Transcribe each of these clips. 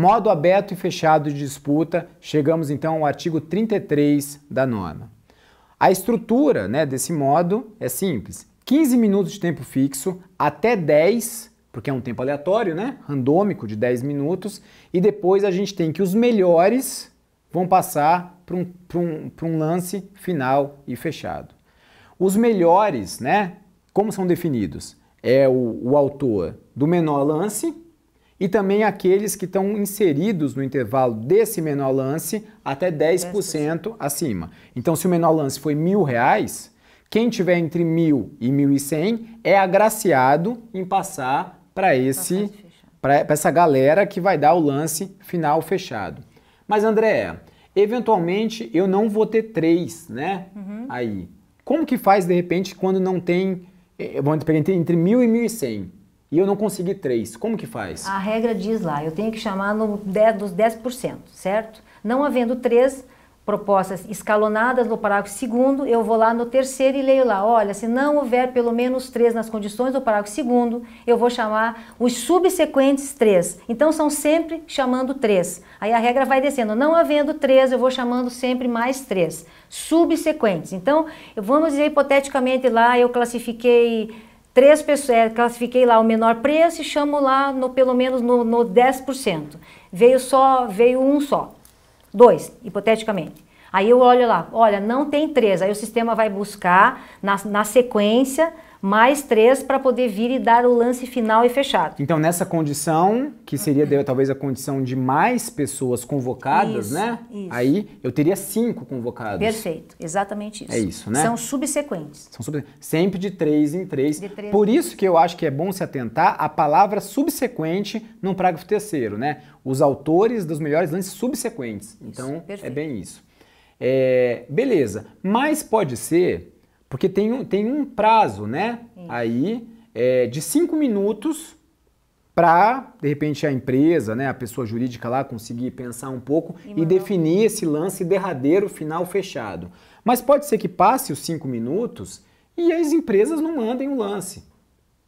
Modo aberto e fechado de disputa, chegamos então ao artigo 33 da norma. A estrutura né, desse modo é simples: 15 minutos de tempo fixo, até 10, porque é um tempo aleatório, né? Randômico de 10 minutos, e depois a gente tem que os melhores vão passar para um, um, um lance final e fechado. Os melhores, né? Como são definidos? É o, o autor do menor lance, e também aqueles que estão inseridos no intervalo desse menor lance até 10%, 10%. acima. Então, se o menor lance foi mil reais, quem tiver entre mil e mil e cem é agraciado em passar para esse para essa galera que vai dar o lance final fechado. Mas André, eventualmente eu não vou ter três, né? Uhum. Aí, como que faz de repente quando não tem, eh, vamos pegar entre mil e mil e cem? e eu não consegui três. Como que faz? A regra diz lá, eu tenho que chamar no 10, dos 10%, certo? Não havendo três propostas escalonadas no parágrafo segundo, eu vou lá no terceiro e leio lá, olha, se não houver pelo menos três nas condições do parágrafo segundo, eu vou chamar os subsequentes três. Então são sempre chamando três. Aí a regra vai descendo, não havendo três, eu vou chamando sempre mais três subsequentes. Então, vamos dizer hipoteticamente lá, eu classifiquei três pessoas, é, classifiquei lá o menor preço e chamo lá no, pelo menos no, no 10%. Veio só, veio um só. Dois, hipoteticamente. Aí eu olho lá, olha, não tem três. Aí o sistema vai buscar na, na sequência mais três para poder vir e dar o lance final e fechado. Então, nessa condição, que seria uhum. talvez a condição de mais pessoas convocadas, isso, né? Isso. Aí eu teria cinco convocados. Perfeito, exatamente isso. É isso, né? São subsequentes. São subsequentes. Sempre de três em três. De três Por isso que eu acho que é bom se atentar à palavra subsequente no parágrafo terceiro, né? Os autores dos melhores lances subsequentes. Isso, então, é perfeito. é bem isso. É, beleza, mas pode ser, porque tem um, tem um prazo, né? Aí é, de cinco minutos para, de repente, a empresa, né, a pessoa jurídica lá conseguir pensar um pouco e, e definir esse lance derradeiro, final fechado. Mas pode ser que passe os cinco minutos e as empresas não mandem o lance.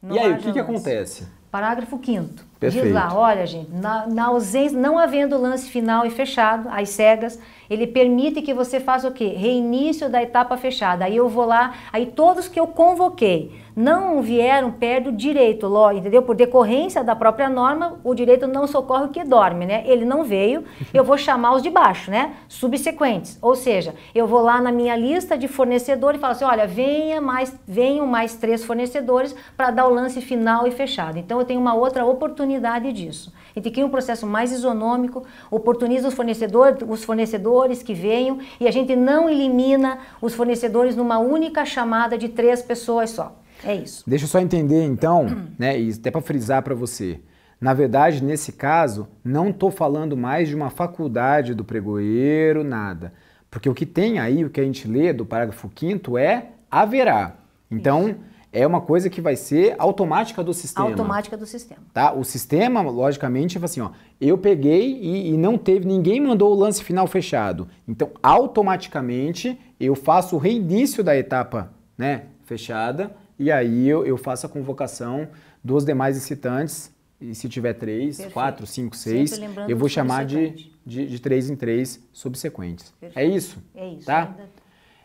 Não e aí, o que, que acontece? Parágrafo 5 Perfeito. Diz lá, olha gente, na, na, ausência, não havendo lance final e fechado, às cegas, ele permite que você faça o quê? Reinício da etapa fechada. Aí eu vou lá, aí todos que eu convoquei não vieram, perde o direito, entendeu? Por decorrência da própria norma, o direito não socorre o que dorme, né? Ele não veio, eu vou chamar os de baixo, né? Subsequentes. Ou seja, eu vou lá na minha lista de fornecedores e falo assim, olha, venha mais, venham mais três fornecedores para dar o lance final e fechado. Então eu tenho uma outra oportunidade disso. A gente cria um processo mais isonômico, oportuniza os, fornecedores os fornecedores que venham e a gente não elimina os fornecedores numa única chamada de três pessoas só. É isso. Deixa eu só entender então, né, e até para frisar para você. Na verdade, nesse caso, não estou falando mais de uma faculdade do pregoeiro, nada. Porque o que tem aí, o que a gente lê do parágrafo 5 é haverá. Então, isso é uma coisa que vai ser automática do sistema. Automática do sistema. Tá? O sistema, logicamente, é assim, ó, eu peguei e, e, não teve, ninguém mandou o lance final fechado. Então, automaticamente, eu faço o reinício da etapa né, fechada e aí eu, eu faço a convocação dos demais excitantes. E se tiver três, Perfeito. quatro, cinco, seis, eu vou chamar de, de, de, três em três subsequentes. É Perfeito. É isso? É isso. Tá? Ainda...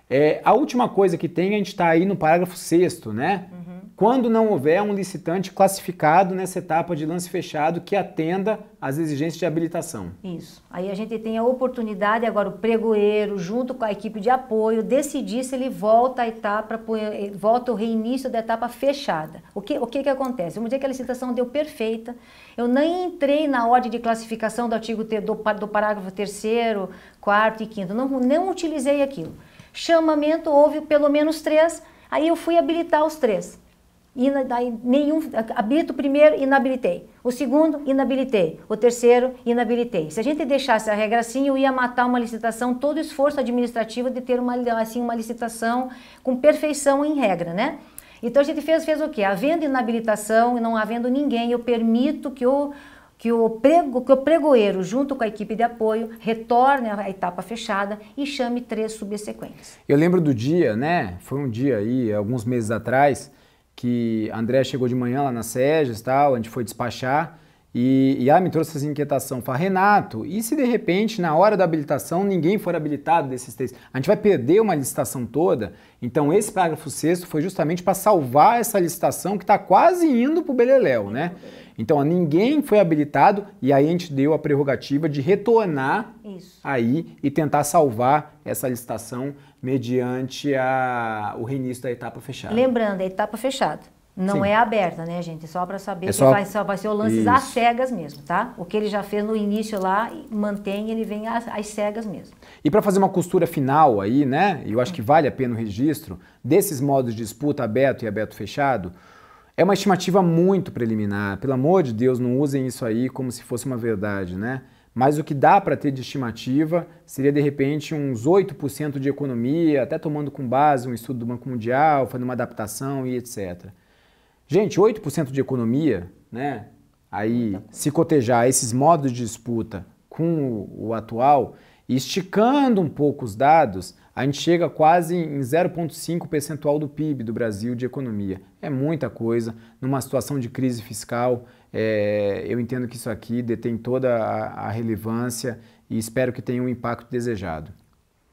É, a última coisa que tem, a gente está aí no parágrafo 6 né? Uhum. Quando não houver um licitante classificado nessa etapa de lance fechado que atenda às exigências de habilitação. Isso. Aí a gente tem a oportunidade agora o pregoeiro, junto com a equipe de apoio, decidir se ele volta a etapa, eh, volta o reinício da etapa fechada. O que, o que, que acontece? Vamos dizer que a licitação deu perfeita, eu nem entrei na ordem de classificação do artigo do, do parágrafo 3 quarto e quinto. Não, não utilizei aquilo. Chamamento houve pelo menos três, aí eu fui habilitar os três. E daí nenhum, habilito o primeiro, inabilitei. O segundo, inabilitei. O terceiro, inabilitei. Se a gente deixasse a regra assim, eu ia matar uma licitação, todo o esforço administrativo de ter uma, assim, uma licitação com perfeição em regra, né? Então a gente fez, fez o quê? Havendo inabilitação e não havendo ninguém, eu permito que o que o, prego, que o pregoeiro, junto com a equipe de apoio, retorne à etapa fechada e chame três subsequentes. Eu lembro do dia, né? Foi um dia aí, alguns meses atrás, que André chegou de manhã lá na SEGES tal, a gente foi despachar. E, e, ela ah, me trouxe essa inquietação. Fala, Renato, e se de repente, na hora da habilitação, ninguém for habilitado desses três? A gente vai perder uma licitação toda? Então, esse parágrafo sexto foi justamente para salvar essa licitação que está quase indo para o Beleléu, né? Então, ó, ninguém foi habilitado e aí a gente deu a prerrogativa de retornar Isso. aí e tentar salvar essa licitação mediante a, o reinício da etapa fechada. Lembrando, a etapa fechada. Não Sim. é aberta, né, gente? É só para saber é só... vai, só vai ser o lance às cegas mesmo, tá? O que ele já fez no início lá, mantém, ele vem às, às cegas mesmo. E para fazer uma costura final aí, né? Eu acho que hum. vale a pena o registro desses modos de disputa aberto e aberto fechado. É uma estimativa muito preliminar. Pelo amor de Deus, não usem isso aí como se fosse uma verdade, né? Mas o que dá para ter de estimativa seria de repente uns 8% de economia, até tomando com base um estudo do Banco Mundial, fazendo uma adaptação e etc. Gente, 8% de economia, né? Aí se cotejar esses modos de disputa com o, atual, esticando um pouco os dados, a gente chega quase em 0,5 percentual do PIB do Brasil de economia. É muita coisa. Numa situação de crise fiscal, é, eu entendo que isso aqui detém toda a, a relevância e espero que tenha um impacto desejado.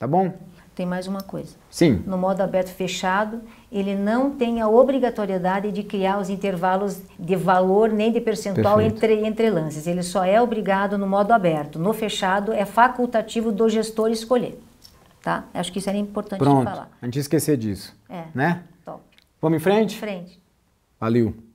Tá bom? Tem mais uma coisa. Sim. No modo aberto fechado, ele não tem a obrigatoriedade de criar os intervalos de valor nem de percentual entre, entre lances. Ele só é obrigado no modo aberto. No fechado, é facultativo do gestor escolher. Tá? Acho que isso era importante Pronto. falar. Pronto, a gente esquecer disso. É. Né? Top. Vamos em frente? Vamos em frente. Valeu.